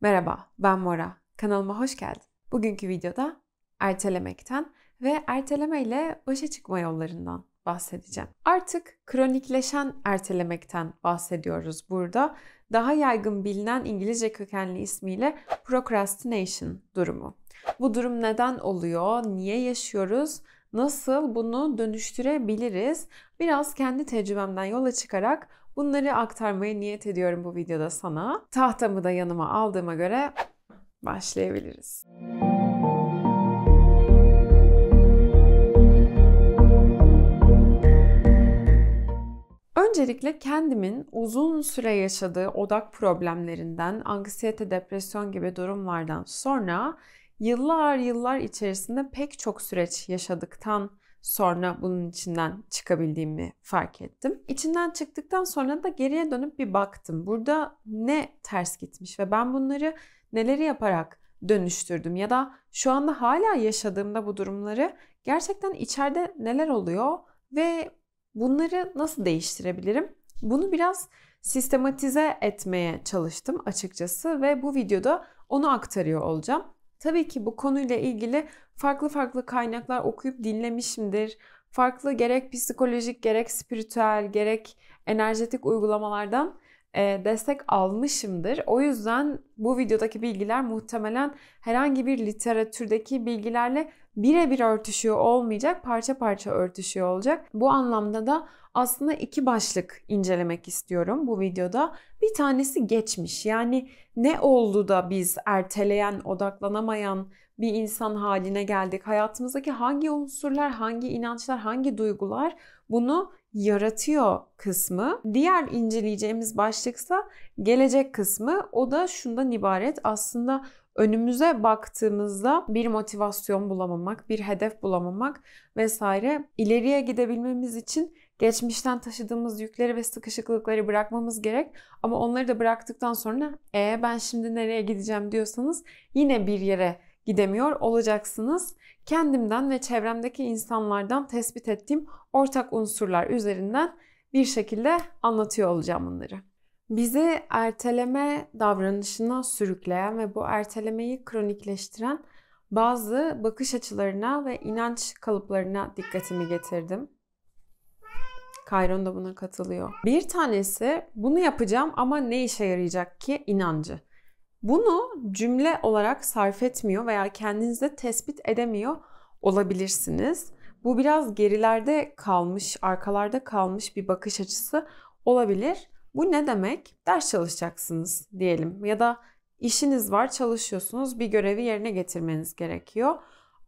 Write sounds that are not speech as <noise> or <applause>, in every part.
Merhaba, ben Mora. Kanalıma hoş geldin. Bugünkü videoda ertelemekten ve erteleme ile başa çıkma yollarından bahsedeceğim. Artık kronikleşen ertelemekten bahsediyoruz burada. Daha yaygın bilinen İngilizce kökenli ismiyle procrastination durumu. Bu durum neden oluyor? Niye yaşıyoruz? Nasıl bunu dönüştürebiliriz? Biraz kendi tecrübemden yola çıkarak Bunları aktarmaya niyet ediyorum bu videoda sana. Tahtamı da yanıma aldığıma göre başlayabiliriz. Öncelikle kendimin uzun süre yaşadığı odak problemlerinden, anksiyete, depresyon gibi durumlardan sonra yıllar yıllar içerisinde pek çok süreç yaşadıktan sonra bunun içinden çıkabildiğimi fark ettim. İçinden çıktıktan sonra da geriye dönüp bir baktım. Burada ne ters gitmiş ve ben bunları neleri yaparak dönüştürdüm ya da şu anda hala yaşadığımda bu durumları gerçekten içeride neler oluyor ve bunları nasıl değiştirebilirim? Bunu biraz sistematize etmeye çalıştım açıkçası ve bu videoda onu aktarıyor olacağım. Tabii ki bu konuyla ilgili farklı farklı kaynaklar okuyup dinlemişimdir. Farklı gerek psikolojik, gerek spiritüel, gerek enerjetik uygulamalardan e, destek almışımdır. O yüzden bu videodaki bilgiler muhtemelen herhangi bir literatürdeki bilgilerle birebir örtüşüyor olmayacak, parça parça örtüşüyor olacak. Bu anlamda da aslında iki başlık incelemek istiyorum bu videoda. Bir tanesi geçmiş. Yani ne oldu da biz erteleyen, odaklanamayan, bir insan haline geldik. Hayatımızdaki hangi unsurlar, hangi inançlar, hangi duygular bunu yaratıyor kısmı. Diğer inceleyeceğimiz başlıksa gelecek kısmı. O da şundan ibaret. Aslında önümüze baktığımızda bir motivasyon bulamamak, bir hedef bulamamak vesaire ileriye gidebilmemiz için geçmişten taşıdığımız yükleri ve sıkışıklıkları bırakmamız gerek. Ama onları da bıraktıktan sonra e ben şimdi nereye gideceğim diyorsanız yine bir yere gidemiyor olacaksınız. Kendimden ve çevremdeki insanlardan tespit ettiğim ortak unsurlar üzerinden bir şekilde anlatıyor olacağım bunları. Bizi erteleme davranışına sürükleyen ve bu ertelemeyi kronikleştiren bazı bakış açılarına ve inanç kalıplarına dikkatimi getirdim. Kayron da buna katılıyor. Bir tanesi bunu yapacağım ama ne işe yarayacak ki inancı. Bunu cümle olarak sarf etmiyor veya kendinizde tespit edemiyor olabilirsiniz. Bu biraz gerilerde kalmış, arkalarda kalmış bir bakış açısı olabilir. Bu ne demek? Ders çalışacaksınız diyelim ya da işiniz var, çalışıyorsunuz, bir görevi yerine getirmeniz gerekiyor.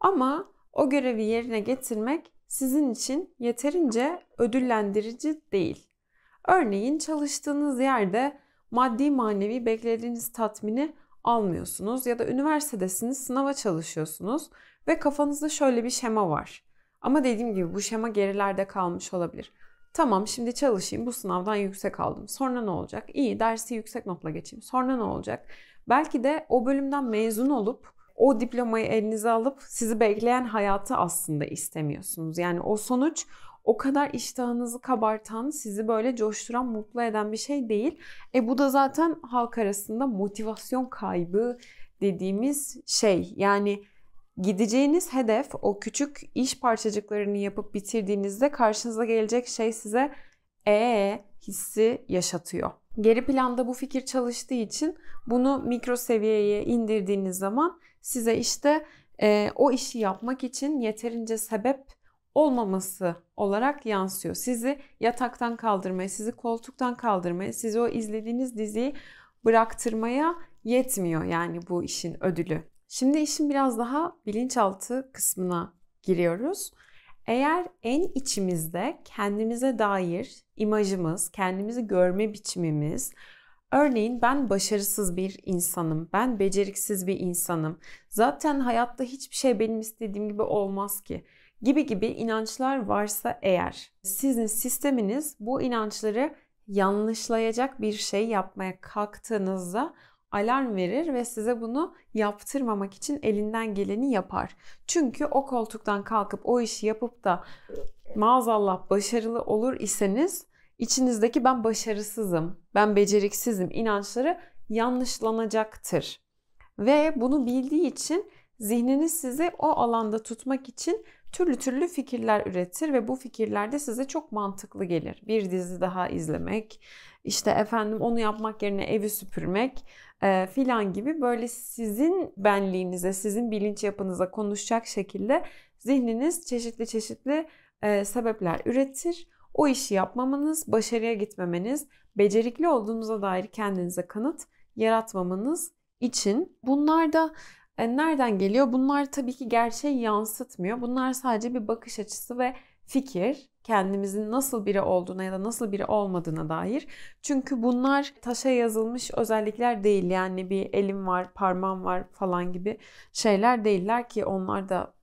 Ama o görevi yerine getirmek sizin için yeterince ödüllendirici değil. Örneğin çalıştığınız yerde maddi manevi beklediğiniz tatmini almıyorsunuz ya da üniversitedesiniz, sınava çalışıyorsunuz ve kafanızda şöyle bir şema var. Ama dediğim gibi bu şema gerilerde kalmış olabilir. Tamam şimdi çalışayım bu sınavdan yüksek aldım. Sonra ne olacak? İyi dersi yüksek notla geçeyim. Sonra ne olacak? Belki de o bölümden mezun olup o diplomayı elinize alıp sizi bekleyen hayatı aslında istemiyorsunuz. Yani o sonuç o kadar iştahınızı kabartan, sizi böyle coşturan, mutlu eden bir şey değil. E bu da zaten halk arasında motivasyon kaybı dediğimiz şey. Yani gideceğiniz hedef o küçük iş parçacıklarını yapıp bitirdiğinizde karşınıza gelecek şey size ee hissi yaşatıyor. Geri planda bu fikir çalıştığı için bunu mikro seviyeye indirdiğiniz zaman size işte e, o işi yapmak için yeterince sebep olmaması olarak yansıyor. Sizi yataktan kaldırmaya, sizi koltuktan kaldırmaya, sizi o izlediğiniz diziyi bıraktırmaya yetmiyor yani bu işin ödülü. Şimdi işin biraz daha bilinçaltı kısmına giriyoruz. Eğer en içimizde kendimize dair imajımız, kendimizi görme biçimimiz, örneğin ben başarısız bir insanım, ben beceriksiz bir insanım, zaten hayatta hiçbir şey benim istediğim gibi olmaz ki gibi gibi inançlar varsa eğer sizin sisteminiz bu inançları yanlışlayacak bir şey yapmaya kalktığınızda alarm verir ve size bunu yaptırmamak için elinden geleni yapar. Çünkü o koltuktan kalkıp o işi yapıp da maazallah başarılı olur iseniz içinizdeki ben başarısızım, ben beceriksizim inançları yanlışlanacaktır. Ve bunu bildiği için zihniniz sizi o alanda tutmak için türlü türlü fikirler üretir ve bu fikirler de size çok mantıklı gelir. Bir dizi daha izlemek, işte efendim onu yapmak yerine evi süpürmek e, filan gibi böyle sizin benliğinize, sizin bilinç yapınıza konuşacak şekilde zihniniz çeşitli çeşitli e, sebepler üretir. O işi yapmamanız, başarıya gitmemeniz, becerikli olduğunuza dair kendinize kanıt yaratmamanız için bunlar da e, nereden geliyor? Bunlar tabii ki gerçeği yansıtmıyor. Bunlar sadece bir bakış açısı ve fikir kendimizin nasıl biri olduğuna ya da nasıl biri olmadığına dair. Çünkü bunlar taşa yazılmış özellikler değil. Yani bir elim var, parmağım var falan gibi şeyler değiller ki onlar da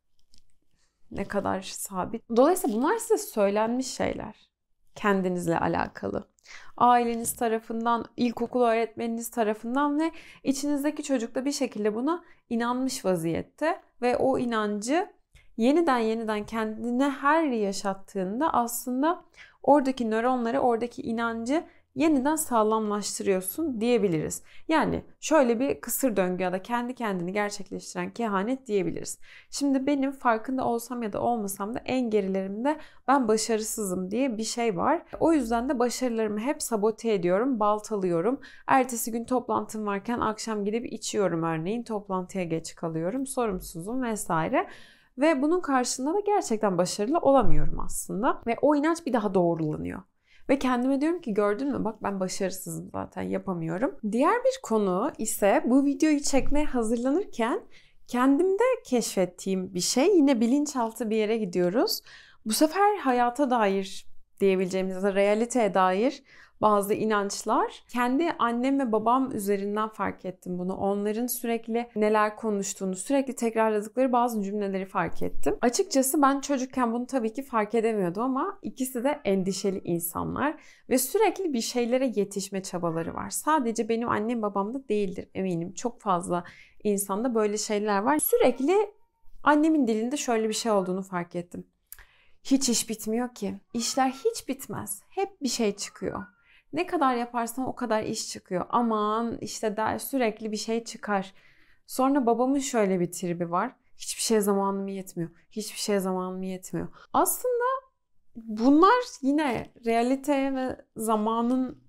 ne kadar sabit. Dolayısıyla bunlar size söylenmiş şeyler kendinizle alakalı. Aileniz tarafından, ilkokul öğretmeniniz tarafından ve içinizdeki çocuk da bir şekilde buna inanmış vaziyette ve o inancı yeniden yeniden kendine her yaşattığında aslında oradaki nöronları, oradaki inancı yeniden sağlamlaştırıyorsun diyebiliriz. Yani şöyle bir kısır döngü ya da kendi kendini gerçekleştiren kehanet diyebiliriz. Şimdi benim farkında olsam ya da olmasam da en gerilerimde ben başarısızım diye bir şey var. O yüzden de başarılarımı hep sabote ediyorum, baltalıyorum. Ertesi gün toplantım varken akşam gidip içiyorum örneğin toplantıya geç kalıyorum, sorumsuzum vesaire ve bunun karşılığında da gerçekten başarılı olamıyorum aslında ve o inanç bir daha doğrulanıyor. Ve kendime diyorum ki gördün mü bak ben başarısızım zaten yapamıyorum. Diğer bir konu ise bu videoyu çekmeye hazırlanırken kendimde keşfettiğim bir şey. Yine bilinçaltı bir yere gidiyoruz. Bu sefer hayata dair diyebileceğimiz ya da realiteye dair bazı inançlar. Kendi annem ve babam üzerinden fark ettim bunu. Onların sürekli neler konuştuğunu, sürekli tekrarladıkları bazı cümleleri fark ettim. Açıkçası ben çocukken bunu tabii ki fark edemiyordum ama ikisi de endişeli insanlar ve sürekli bir şeylere yetişme çabaları var. Sadece benim annem babamda değildir eminim. Çok fazla insanda böyle şeyler var. Sürekli annemin dilinde şöyle bir şey olduğunu fark ettim. Hiç iş bitmiyor ki. İşler hiç bitmez. Hep bir şey çıkıyor. Ne kadar yaparsan o kadar iş çıkıyor. Aman işte der sürekli bir şey çıkar. Sonra babamın şöyle bir tribi var. Hiçbir şeye zamanım yetmiyor. Hiçbir şeye zamanım yetmiyor. Aslında bunlar yine realiteye ve zamanın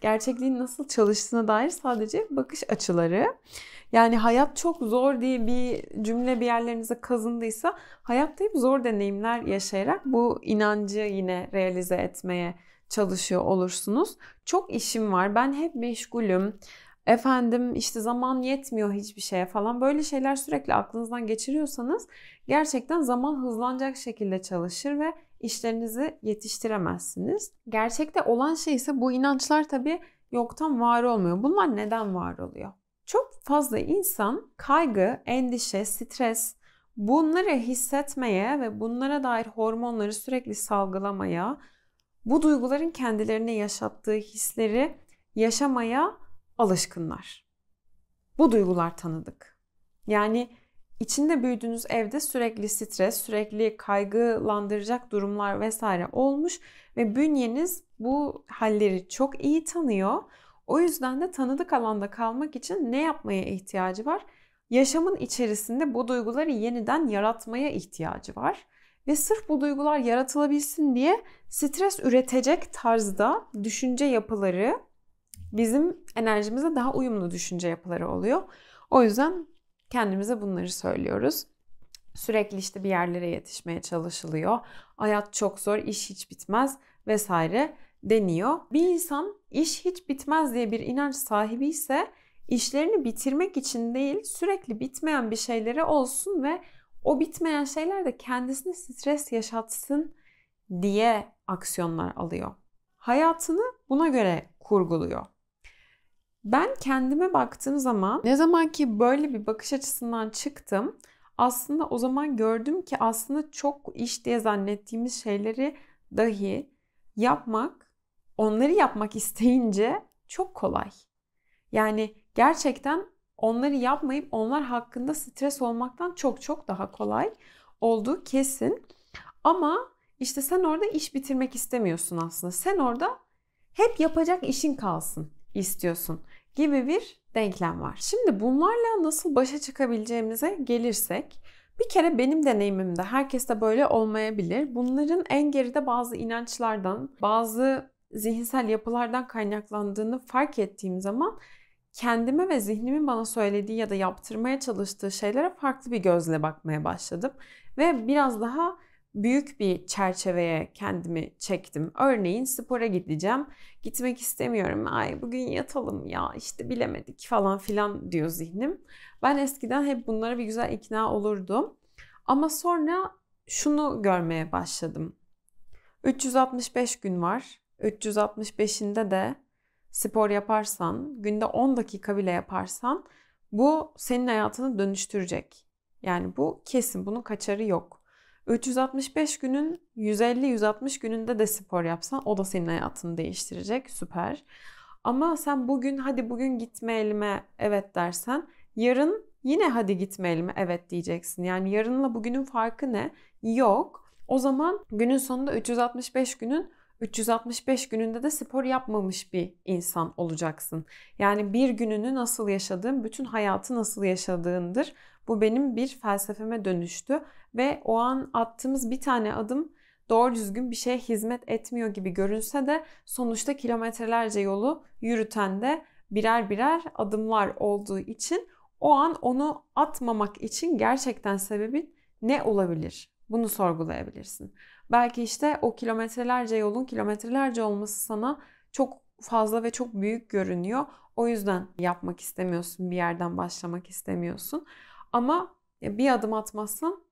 gerçekliğin nasıl çalıştığına dair sadece bakış açıları. Yani hayat çok zor diye bir cümle bir yerlerinize kazındıysa hayatta hep zor deneyimler yaşayarak bu inancı yine realize etmeye çalışıyor olursunuz. Çok işim var. Ben hep meşgulüm. Efendim işte zaman yetmiyor hiçbir şeye falan. Böyle şeyler sürekli aklınızdan geçiriyorsanız gerçekten zaman hızlanacak şekilde çalışır ve işlerinizi yetiştiremezsiniz. Gerçekte olan şey ise bu inançlar tabii yoktan var olmuyor. Bunlar neden var oluyor? Çok fazla insan kaygı, endişe, stres bunları hissetmeye ve bunlara dair hormonları sürekli salgılamaya bu duyguların kendilerine yaşattığı hisleri yaşamaya alışkınlar. Bu duygular tanıdık. Yani içinde büyüdüğünüz evde sürekli stres, sürekli kaygılandıracak durumlar vesaire olmuş ve bünyeniz bu halleri çok iyi tanıyor. O yüzden de tanıdık alanda kalmak için ne yapmaya ihtiyacı var? Yaşamın içerisinde bu duyguları yeniden yaratmaya ihtiyacı var. Ve sırf bu duygular yaratılabilsin diye stres üretecek tarzda düşünce yapıları bizim enerjimize daha uyumlu düşünce yapıları oluyor. O yüzden kendimize bunları söylüyoruz. Sürekli işte bir yerlere yetişmeye çalışılıyor. Hayat çok zor, iş hiç bitmez vesaire deniyor. Bir insan iş hiç bitmez diye bir inanç sahibi ise işlerini bitirmek için değil sürekli bitmeyen bir şeylere olsun ve o bitmeyen şeyler de kendisine stres yaşatsın diye aksiyonlar alıyor. Hayatını buna göre kurguluyor. Ben kendime baktığım zaman ne zaman ki böyle bir bakış açısından çıktım aslında o zaman gördüm ki aslında çok iş diye zannettiğimiz şeyleri dahi yapmak, onları yapmak <laughs> isteyince çok kolay. Yani gerçekten onları yapmayıp onlar hakkında stres olmaktan çok çok daha kolay olduğu kesin. Ama işte sen orada iş bitirmek istemiyorsun aslında. Sen orada hep yapacak işin kalsın istiyorsun gibi bir denklem var. Şimdi bunlarla nasıl başa çıkabileceğimize gelirsek bir kere benim deneyimimde herkes de böyle olmayabilir. Bunların en geride bazı inançlardan, bazı zihinsel yapılardan kaynaklandığını fark ettiğim zaman kendime ve zihnimin bana söylediği ya da yaptırmaya çalıştığı şeylere farklı bir gözle bakmaya başladım. Ve biraz daha büyük bir çerçeveye kendimi çektim. Örneğin spora gideceğim. Gitmek istemiyorum. Ay bugün yatalım ya işte bilemedik falan filan diyor zihnim. Ben eskiden hep bunlara bir güzel ikna olurdum. Ama sonra şunu görmeye başladım. 365 gün var. 365'inde de spor yaparsan, günde 10 dakika bile yaparsan bu senin hayatını dönüştürecek. Yani bu kesin, bunun kaçarı yok. 365 günün 150-160 gününde de spor yapsan o da senin hayatını değiştirecek. Süper. Ama sen bugün hadi bugün gitme elime evet dersen yarın yine hadi gitme elime evet diyeceksin. Yani yarınla bugünün farkı ne? Yok. O zaman günün sonunda 365 günün 365 gününde de spor yapmamış bir insan olacaksın. Yani bir gününü nasıl yaşadığın, bütün hayatı nasıl yaşadığındır. Bu benim bir felsefeme dönüştü ve o an attığımız bir tane adım doğru düzgün bir şeye hizmet etmiyor gibi görünse de sonuçta kilometrelerce yolu yürüten de birer birer adımlar olduğu için o an onu atmamak için gerçekten sebebin ne olabilir? Bunu sorgulayabilirsin. Belki işte o kilometrelerce yolun kilometrelerce olması sana çok fazla ve çok büyük görünüyor. O yüzden yapmak istemiyorsun, bir yerden başlamak istemiyorsun. Ama e, bir adım atmazsan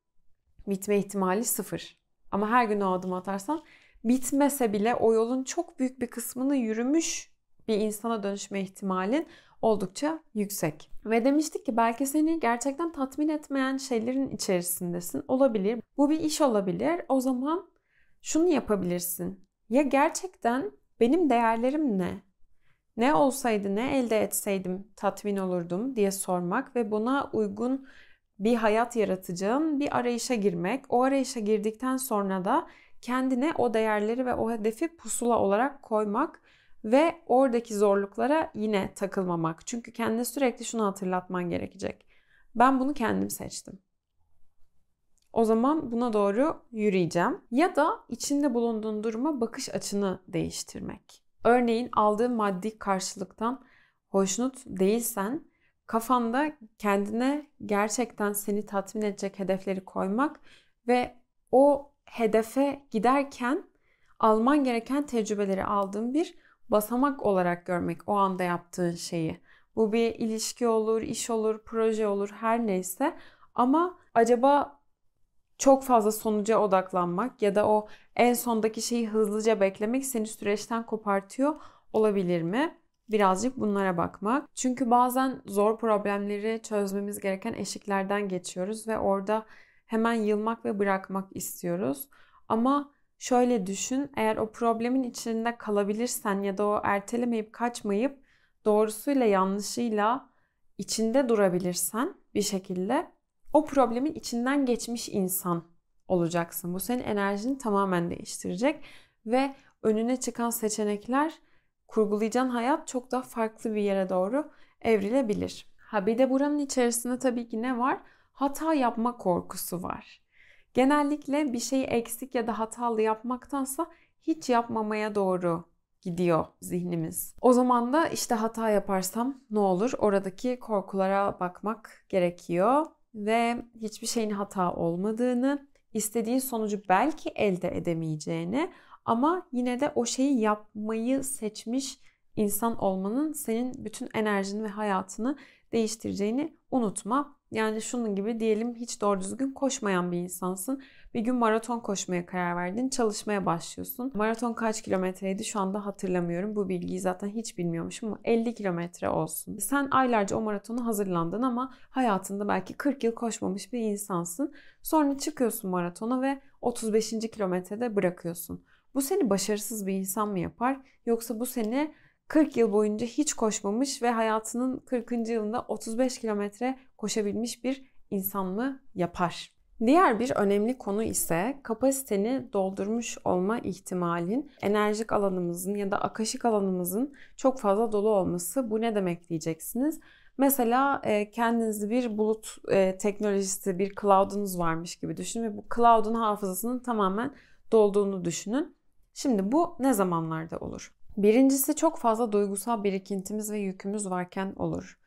bitme ihtimali sıfır. Ama her gün o adım atarsan bitmese bile o yolun çok büyük bir kısmını yürümüş bir insana dönüşme ihtimalin oldukça yüksek. Ve demiştik ki belki seni gerçekten tatmin etmeyen şeylerin içerisindesin. Olabilir. Bu bir iş olabilir. O zaman şunu yapabilirsin. Ya gerçekten benim değerlerim ne? Ne olsaydı, ne elde etseydim tatmin olurdum diye sormak ve buna uygun bir hayat yaratacağım, bir arayışa girmek. O arayışa girdikten sonra da kendine o değerleri ve o hedefi pusula olarak koymak ve oradaki zorluklara yine takılmamak. Çünkü kendine sürekli şunu hatırlatman gerekecek. Ben bunu kendim seçtim. O zaman buna doğru yürüyeceğim. Ya da içinde bulunduğun duruma bakış açını değiştirmek. Örneğin aldığın maddi karşılıktan hoşnut değilsen kafanda kendine gerçekten seni tatmin edecek hedefleri koymak ve o hedefe giderken alman gereken tecrübeleri aldığın bir basamak olarak görmek o anda yaptığın şeyi. Bu bir ilişki olur, iş olur, proje olur her neyse ama acaba çok fazla sonuca odaklanmak ya da o en sondaki şeyi hızlıca beklemek seni süreçten kopartıyor olabilir mi? Birazcık bunlara bakmak. Çünkü bazen zor problemleri çözmemiz gereken eşiklerden geçiyoruz ve orada hemen yılmak ve bırakmak istiyoruz. Ama Şöyle düşün, eğer o problemin içinde kalabilirsen ya da o ertelemeyip kaçmayıp doğrusuyla yanlışıyla içinde durabilirsen bir şekilde o problemin içinden geçmiş insan olacaksın. Bu senin enerjini tamamen değiştirecek ve önüne çıkan seçenekler kurgulayacağın hayat çok daha farklı bir yere doğru evrilebilir. Ha bir de buranın içerisinde tabii ki ne var? Hata yapma korkusu var. Genellikle bir şeyi eksik ya da hatalı yapmaktansa hiç yapmamaya doğru gidiyor zihnimiz. O zaman da işte hata yaparsam ne olur? Oradaki korkulara bakmak gerekiyor ve hiçbir şeyin hata olmadığını, istediğin sonucu belki elde edemeyeceğini ama yine de o şeyi yapmayı seçmiş insan olmanın senin bütün enerjini ve hayatını değiştireceğini unutma. Yani şunun gibi diyelim hiç doğru düzgün koşmayan bir insansın. Bir gün maraton koşmaya karar verdin, çalışmaya başlıyorsun. Maraton kaç kilometreydi şu anda hatırlamıyorum. Bu bilgiyi zaten hiç bilmiyormuşum ama 50 kilometre olsun. Sen aylarca o maratona hazırlandın ama hayatında belki 40 yıl koşmamış bir insansın. Sonra çıkıyorsun maratona ve 35. kilometrede bırakıyorsun. Bu seni başarısız bir insan mı yapar yoksa bu seni 40 yıl boyunca hiç koşmamış ve hayatının 40. yılında 35 kilometre koşabilmiş bir insan mı yapar? Diğer bir önemli konu ise kapasiteni doldurmuş olma ihtimalin enerjik alanımızın ya da akışık alanımızın çok fazla dolu olması. Bu ne demek diyeceksiniz. Mesela e, kendinizi bir bulut e, teknolojisi, bir cloud'unuz varmış gibi düşünün ve bu cloud'un hafızasının tamamen dolduğunu düşünün. Şimdi bu ne zamanlarda olur? Birincisi çok fazla duygusal birikintimiz ve yükümüz varken olur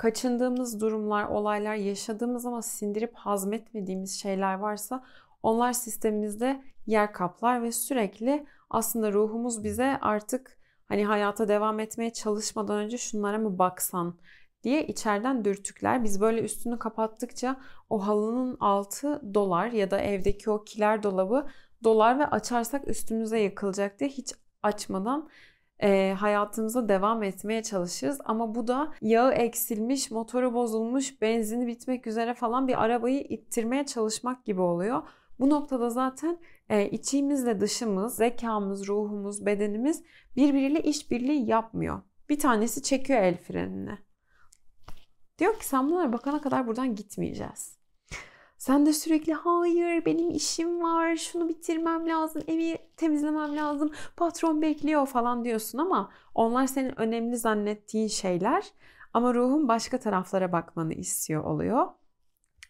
kaçındığımız durumlar, olaylar yaşadığımız ama sindirip hazmetmediğimiz şeyler varsa onlar sistemimizde yer kaplar ve sürekli aslında ruhumuz bize artık hani hayata devam etmeye çalışmadan önce şunlara mı baksan diye içeriden dürtükler. Biz böyle üstünü kapattıkça o halının altı dolar ya da evdeki o kiler dolabı dolar ve açarsak üstümüze yıkılacak diye hiç açmadan e, hayatımıza devam etmeye çalışırız. Ama bu da yağı eksilmiş, motoru bozulmuş, benzini bitmek üzere falan bir arabayı ittirmeye çalışmak gibi oluyor. Bu noktada zaten e, içimizle dışımız, zekamız, ruhumuz, bedenimiz birbiriyle işbirliği yapmıyor. Bir tanesi çekiyor el frenini. Diyor ki sen bunlara bakana kadar buradan gitmeyeceğiz. Sen de sürekli hayır benim işim var, şunu bitirmem lazım, evi temizlemem lazım, patron bekliyor falan diyorsun ama onlar senin önemli zannettiğin şeyler ama ruhun başka taraflara bakmanı istiyor oluyor.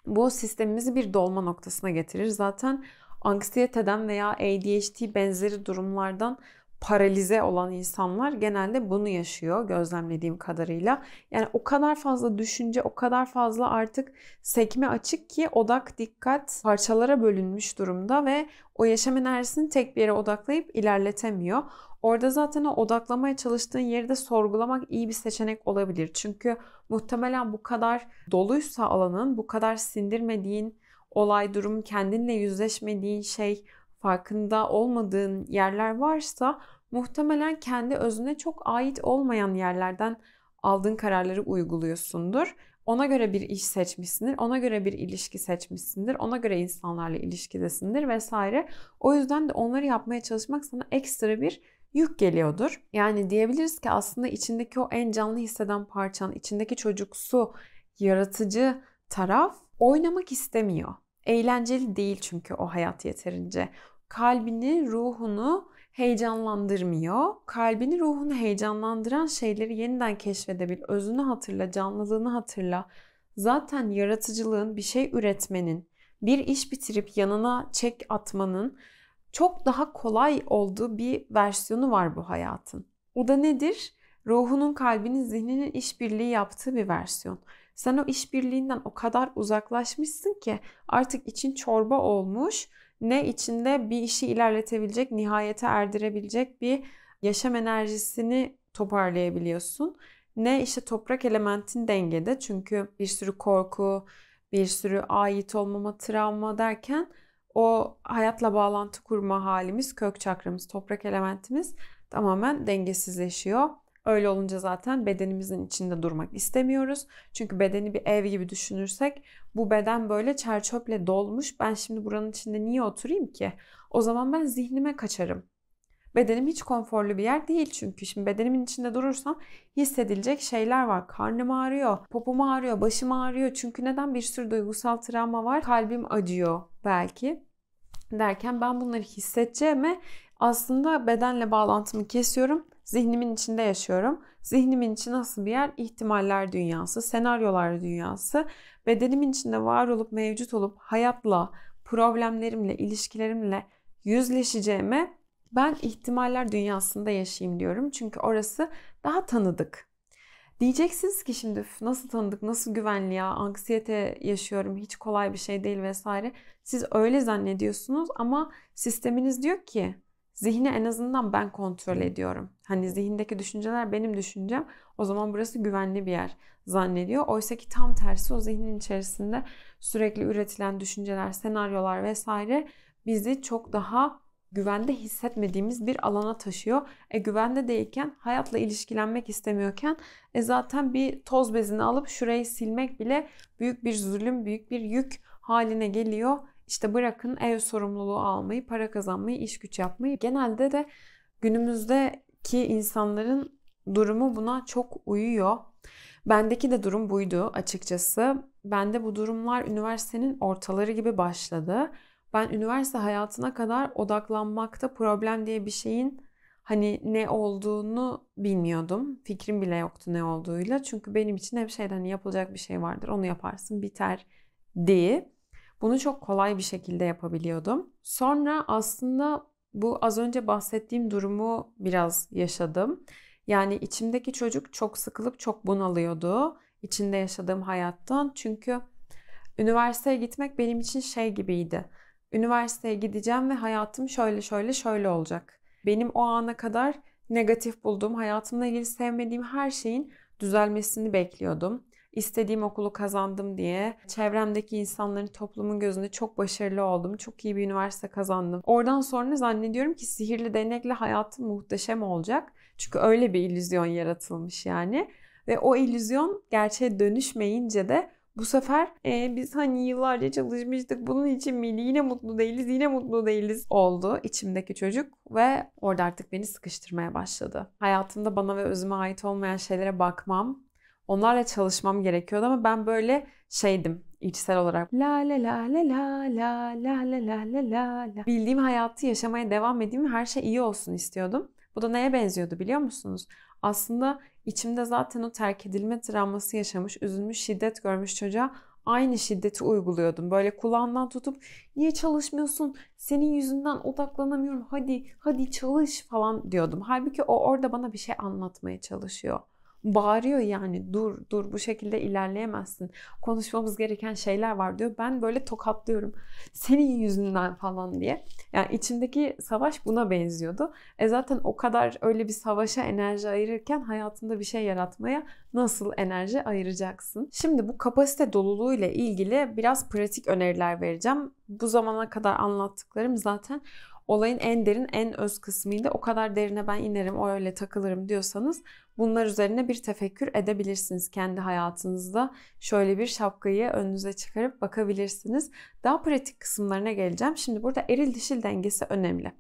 Bu sistemimizi bir dolma noktasına getirir. Zaten anksiyeteden veya ADHD benzeri durumlardan paralize olan insanlar genelde bunu yaşıyor gözlemlediğim kadarıyla. Yani o kadar fazla düşünce, o kadar fazla artık sekme açık ki odak, dikkat parçalara bölünmüş durumda ve o yaşam enerjisini tek bir yere odaklayıp ilerletemiyor. Orada zaten o odaklamaya çalıştığın yeri de sorgulamak iyi bir seçenek olabilir. Çünkü muhtemelen bu kadar doluysa alanın, bu kadar sindirmediğin olay, durum, kendinle yüzleşmediğin şey farkında olmadığın yerler varsa muhtemelen kendi özüne çok ait olmayan yerlerden aldığın kararları uyguluyorsundur. Ona göre bir iş seçmişsindir, ona göre bir ilişki seçmişsindir, ona göre insanlarla ilişkidesindir vesaire. O yüzden de onları yapmaya çalışmak sana ekstra bir yük geliyordur. Yani diyebiliriz ki aslında içindeki o en canlı hisseden parçan, içindeki çocuksu, yaratıcı taraf oynamak istemiyor. Eğlenceli değil çünkü o hayat yeterince kalbini, ruhunu heyecanlandırmıyor. Kalbini, ruhunu heyecanlandıran şeyleri yeniden keşfedebil. Özünü hatırla, canlılığını hatırla. Zaten yaratıcılığın, bir şey üretmenin, bir iş bitirip yanına çek atmanın çok daha kolay olduğu bir versiyonu var bu hayatın. O da nedir? Ruhunun, kalbinin, zihninin işbirliği yaptığı bir versiyon. Sen o işbirliğinden o kadar uzaklaşmışsın ki artık için çorba olmuş ne içinde bir işi ilerletebilecek, nihayete erdirebilecek bir yaşam enerjisini toparlayabiliyorsun. Ne işte toprak elementin dengede çünkü bir sürü korku, bir sürü ait olmama, travma derken o hayatla bağlantı kurma halimiz, kök çakramız, toprak elementimiz tamamen dengesizleşiyor. Öyle olunca zaten bedenimizin içinde durmak istemiyoruz. Çünkü bedeni bir ev gibi düşünürsek bu beden böyle çerçöple dolmuş. Ben şimdi buranın içinde niye oturayım ki? O zaman ben zihnime kaçarım. Bedenim hiç konforlu bir yer değil çünkü. Şimdi bedenimin içinde durursam hissedilecek şeyler var. Karnım ağrıyor, popom ağrıyor, başım ağrıyor. Çünkü neden bir sürü duygusal travma var? Kalbim acıyor belki. Derken ben bunları hissedeceğime aslında bedenle bağlantımı kesiyorum Zihnimin içinde yaşıyorum. Zihnimin içi nasıl bir yer? İhtimaller dünyası, senaryolar dünyası. Bedenimin içinde var olup mevcut olup hayatla, problemlerimle, ilişkilerimle yüzleşeceğime ben ihtimaller dünyasında yaşayayım diyorum. Çünkü orası daha tanıdık. Diyeceksiniz ki şimdi nasıl tanıdık, nasıl güvenli ya, anksiyete yaşıyorum, hiç kolay bir şey değil vesaire. Siz öyle zannediyorsunuz ama sisteminiz diyor ki Zihni en azından ben kontrol ediyorum. Hani zihindeki düşünceler benim düşüncem. O zaman burası güvenli bir yer zannediyor. Oysa ki tam tersi o zihnin içerisinde sürekli üretilen düşünceler, senaryolar vesaire bizi çok daha güvende hissetmediğimiz bir alana taşıyor. E güvende değilken, hayatla ilişkilenmek istemiyorken e zaten bir toz bezini alıp şurayı silmek bile büyük bir zulüm, büyük bir yük haline geliyor. İşte bırakın ev sorumluluğu almayı, para kazanmayı, iş güç yapmayı. Genelde de günümüzdeki insanların durumu buna çok uyuyor. Bendeki de durum buydu açıkçası. Bende bu durumlar üniversitenin ortaları gibi başladı. Ben üniversite hayatına kadar odaklanmakta problem diye bir şeyin hani ne olduğunu bilmiyordum. Fikrim bile yoktu ne olduğuyla. Çünkü benim için hep şeyden hani yapılacak bir şey vardır. Onu yaparsın biter diye. Bunu çok kolay bir şekilde yapabiliyordum. Sonra aslında bu az önce bahsettiğim durumu biraz yaşadım. Yani içimdeki çocuk çok sıkılıp çok bunalıyordu içinde yaşadığım hayattan. Çünkü üniversiteye gitmek benim için şey gibiydi. Üniversiteye gideceğim ve hayatım şöyle şöyle şöyle olacak. Benim o ana kadar negatif bulduğum, hayatımla ilgili sevmediğim her şeyin düzelmesini bekliyordum istediğim okulu kazandım diye çevremdeki insanların toplumun gözünde çok başarılı oldum. Çok iyi bir üniversite kazandım. Oradan sonra zannediyorum ki sihirli değnekle hayatım muhteşem olacak. Çünkü öyle bir illüzyon yaratılmış yani. Ve o illüzyon gerçeğe dönüşmeyince de bu sefer e, biz hani yıllarca çalışmıştık bunun için miydi yine mutlu değiliz yine mutlu değiliz oldu içimdeki çocuk ve orada artık beni sıkıştırmaya başladı. Hayatımda bana ve özüme ait olmayan şeylere bakmam Onlarla çalışmam gerekiyordu ama ben böyle şeydim içsel olarak la la la la la la la la la la la la bildiğim hayatı yaşamaya devam edeyim her şey iyi olsun istiyordum. Bu da neye benziyordu biliyor musunuz? Aslında içimde zaten o terk edilme travması yaşamış, üzülmüş, şiddet görmüş çocuğa aynı şiddeti uyguluyordum. Böyle kulağından tutup niye çalışmıyorsun? Senin yüzünden odaklanamıyorum. Hadi hadi çalış falan diyordum. Halbuki o orada bana bir şey anlatmaya çalışıyor bağırıyor yani dur dur bu şekilde ilerleyemezsin. Konuşmamız gereken şeyler var diyor. Ben böyle tokatlıyorum. Senin yüzünden falan diye. Yani içindeki savaş buna benziyordu. E zaten o kadar öyle bir savaşa enerji ayırırken hayatında bir şey yaratmaya nasıl enerji ayıracaksın? Şimdi bu kapasite doluluğu ile ilgili biraz pratik öneriler vereceğim. Bu zamana kadar anlattıklarım zaten olayın en derin, en öz kısmıydı. O kadar derine ben inerim, o öyle takılırım diyorsanız bunlar üzerine bir tefekkür edebilirsiniz kendi hayatınızda. Şöyle bir şapkayı önünüze çıkarıp bakabilirsiniz. Daha pratik kısımlarına geleceğim. Şimdi burada eril dişil dengesi önemli.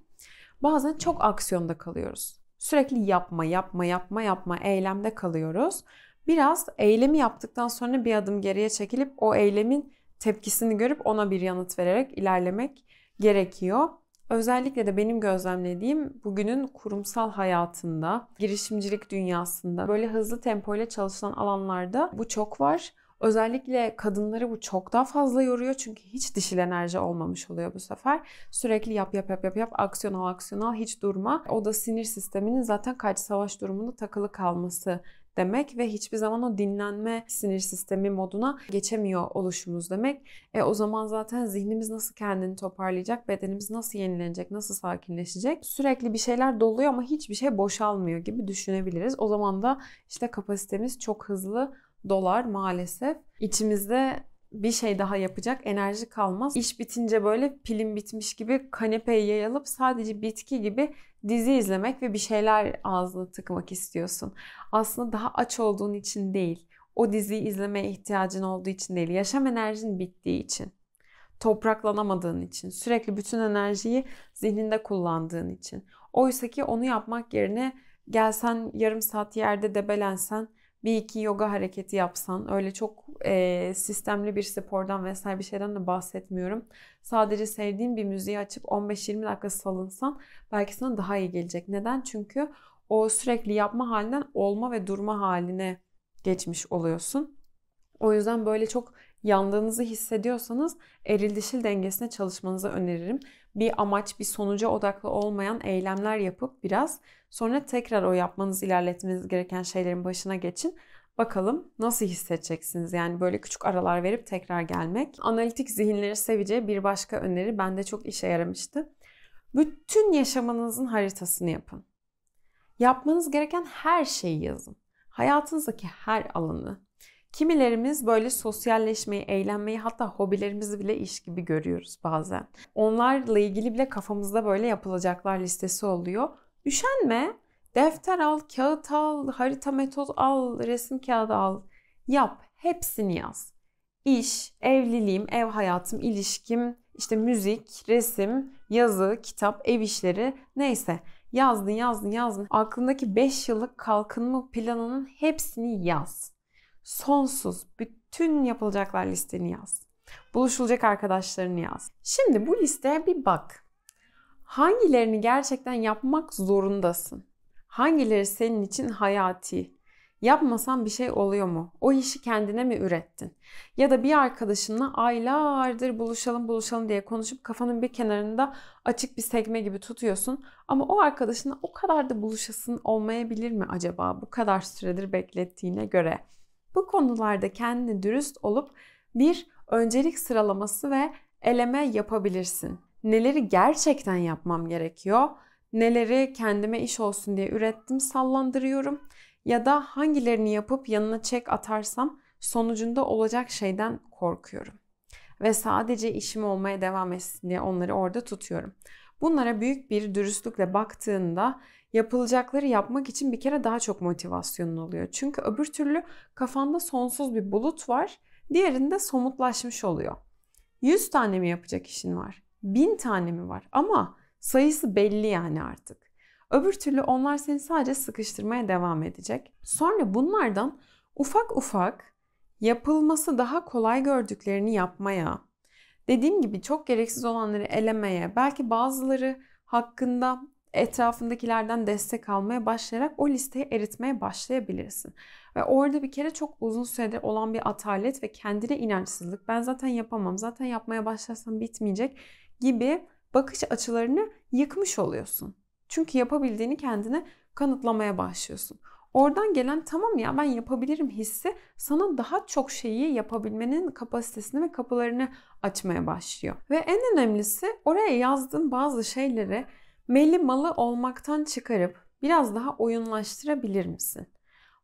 Bazen çok aksiyonda kalıyoruz. Sürekli yapma, yapma, yapma, yapma eylemde kalıyoruz. Biraz eylemi yaptıktan sonra bir adım geriye çekilip o eylemin tepkisini görüp ona bir yanıt vererek ilerlemek gerekiyor. Özellikle de benim gözlemlediğim bugünün kurumsal hayatında, girişimcilik dünyasında böyle hızlı tempoyla çalışılan alanlarda bu çok var. Özellikle kadınları bu çok daha fazla yoruyor çünkü hiç dişil enerji olmamış oluyor bu sefer. Sürekli yap yap yap yap yap aksiyon al aksiyon al hiç durma. O da sinir sisteminin zaten kaç savaş durumunda takılı kalması demek ve hiçbir zaman o dinlenme sinir sistemi moduna geçemiyor oluşumuz demek. E o zaman zaten zihnimiz nasıl kendini toparlayacak, bedenimiz nasıl yenilenecek, nasıl sakinleşecek? Sürekli bir şeyler doluyor ama hiçbir şey boşalmıyor gibi düşünebiliriz. O zaman da işte kapasitemiz çok hızlı dolar maalesef. İçimizde bir şey daha yapacak enerji kalmaz. İş bitince böyle pilim bitmiş gibi kanepeye yayılıp sadece bitki gibi dizi izlemek ve bir şeyler ağzına tıkmak istiyorsun. Aslında daha aç olduğun için değil. O diziyi izlemeye ihtiyacın olduğu için değil. Yaşam enerjin bittiği için. Topraklanamadığın için. Sürekli bütün enerjiyi zihninde kullandığın için. Oysa ki onu yapmak yerine gelsen yarım saat yerde debelensen bir iki yoga hareketi yapsan öyle çok e, sistemli bir spordan vesaire bir şeyden de bahsetmiyorum. Sadece sevdiğin bir müziği açıp 15-20 dakika salınsan belki sana daha iyi gelecek. Neden? Çünkü o sürekli yapma halinden olma ve durma haline geçmiş oluyorsun. O yüzden böyle çok yandığınızı hissediyorsanız eril dişil dengesine çalışmanızı öneririm. Bir amaç, bir sonuca odaklı olmayan eylemler yapıp biraz Sonra tekrar o yapmanız, ilerletmeniz gereken şeylerin başına geçin. Bakalım nasıl hissedeceksiniz? Yani böyle küçük aralar verip tekrar gelmek. Analitik zihinleri seveceği bir başka öneri bende çok işe yaramıştı. Bütün yaşamınızın haritasını yapın. Yapmanız gereken her şeyi yazın. Hayatınızdaki her alanı. Kimilerimiz böyle sosyalleşmeyi, eğlenmeyi hatta hobilerimizi bile iş gibi görüyoruz bazen. Onlarla ilgili bile kafamızda böyle yapılacaklar listesi oluyor. Üşenme. Defter al, kağıt al, harita metot al, resim kağıdı al. Yap. Hepsini yaz. İş, evliliğim, ev hayatım, ilişkim, işte müzik, resim, yazı, kitap, ev işleri neyse. Yazdın, yazdın, yazdın. Aklındaki 5 yıllık kalkınma planının hepsini yaz. Sonsuz bütün yapılacaklar listeni yaz. Buluşulacak arkadaşlarını yaz. Şimdi bu listeye bir bak hangilerini gerçekten yapmak zorundasın? Hangileri senin için hayati? Yapmasan bir şey oluyor mu? O işi kendine mi ürettin? Ya da bir arkadaşınla aylardır buluşalım buluşalım diye konuşup kafanın bir kenarında açık bir sekme gibi tutuyorsun. Ama o arkadaşına o kadar da buluşasın olmayabilir mi acaba bu kadar süredir beklettiğine göre? Bu konularda kendine dürüst olup bir öncelik sıralaması ve eleme yapabilirsin neleri gerçekten yapmam gerekiyor, neleri kendime iş olsun diye ürettim sallandırıyorum ya da hangilerini yapıp yanına çek atarsam sonucunda olacak şeyden korkuyorum. Ve sadece işim olmaya devam etsin diye onları orada tutuyorum. Bunlara büyük bir dürüstlükle baktığında yapılacakları yapmak için bir kere daha çok motivasyonun oluyor. Çünkü öbür türlü kafanda sonsuz bir bulut var, diğerinde somutlaşmış oluyor. 100 tane mi yapacak işin var? bin tane mi var? Ama sayısı belli yani artık. Öbür türlü onlar seni sadece sıkıştırmaya devam edecek. Sonra bunlardan ufak ufak yapılması daha kolay gördüklerini yapmaya, dediğim gibi çok gereksiz olanları elemeye, belki bazıları hakkında etrafındakilerden destek almaya başlayarak o listeyi eritmeye başlayabilirsin. Ve orada bir kere çok uzun süredir olan bir atalet ve kendine inançsızlık. Ben zaten yapamam, zaten yapmaya başlarsam bitmeyecek gibi bakış açılarını yıkmış oluyorsun. Çünkü yapabildiğini kendine kanıtlamaya başlıyorsun. Oradan gelen tamam ya ben yapabilirim hissi sana daha çok şeyi yapabilmenin kapasitesini ve kapılarını açmaya başlıyor. Ve en önemlisi oraya yazdığın bazı şeyleri Meli malı olmaktan çıkarıp biraz daha oyunlaştırabilir misin?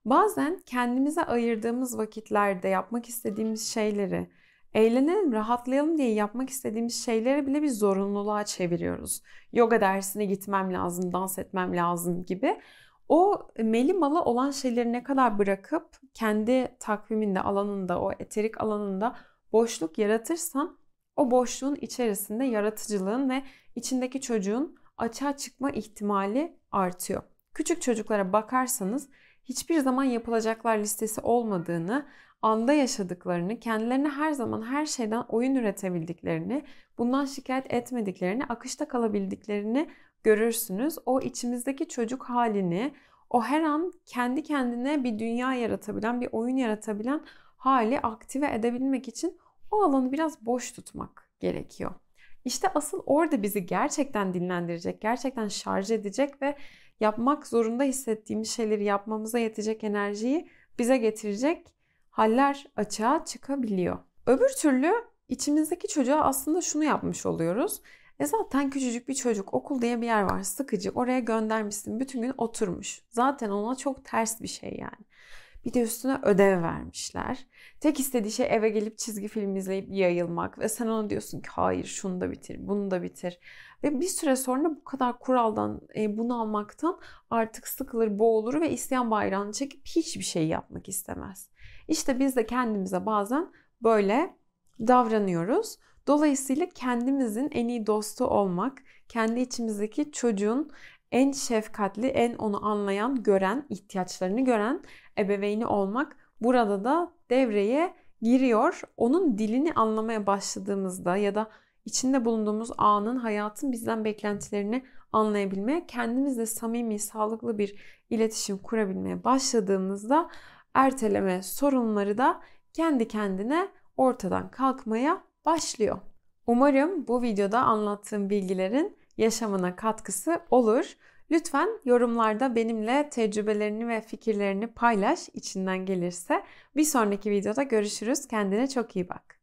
Bazen kendimize ayırdığımız vakitlerde yapmak istediğimiz şeyleri, eğlenelim, rahatlayalım diye yapmak istediğimiz şeyleri bile bir zorunluluğa çeviriyoruz. Yoga dersine gitmem lazım, dans etmem lazım gibi. O meli malı olan şeyleri ne kadar bırakıp kendi takviminde, alanında, o eterik alanında boşluk yaratırsan o boşluğun içerisinde yaratıcılığın ve içindeki çocuğun açığa çıkma ihtimali artıyor. Küçük çocuklara bakarsanız hiçbir zaman yapılacaklar listesi olmadığını, anda yaşadıklarını, kendilerine her zaman her şeyden oyun üretebildiklerini, bundan şikayet etmediklerini, akışta kalabildiklerini görürsünüz. O içimizdeki çocuk halini, o her an kendi kendine bir dünya yaratabilen, bir oyun yaratabilen hali aktive edebilmek için o alanı biraz boş tutmak gerekiyor. İşte asıl orada bizi gerçekten dinlendirecek, gerçekten şarj edecek ve yapmak zorunda hissettiğimiz şeyleri yapmamıza yetecek enerjiyi bize getirecek haller açığa çıkabiliyor. Öbür türlü içimizdeki çocuğa aslında şunu yapmış oluyoruz. E zaten küçücük bir çocuk okul diye bir yer var sıkıcı oraya göndermişsin bütün gün oturmuş. Zaten ona çok ters bir şey yani. Bir de üstüne ödev vermişler. Tek istediği şey eve gelip çizgi film izleyip yayılmak ve sen ona diyorsun ki hayır şunu da bitir, bunu da bitir. Ve bir süre sonra bu kadar kuraldan, e, bunu almaktan artık sıkılır, boğulur ve isyan bayrağını çekip hiçbir şey yapmak istemez. İşte biz de kendimize bazen böyle davranıyoruz. Dolayısıyla kendimizin en iyi dostu olmak, kendi içimizdeki çocuğun en şefkatli, en onu anlayan, gören, ihtiyaçlarını gören ebeveyni olmak burada da devreye giriyor. Onun dilini anlamaya başladığımızda ya da içinde bulunduğumuz anın, hayatın bizden beklentilerini anlayabilme, kendimizle samimi, sağlıklı bir iletişim kurabilmeye başladığımızda erteleme sorunları da kendi kendine ortadan kalkmaya başlıyor. Umarım bu videoda anlattığım bilgilerin yaşamına katkısı olur. Lütfen yorumlarda benimle tecrübelerini ve fikirlerini paylaş içinden gelirse. Bir sonraki videoda görüşürüz. Kendine çok iyi bak.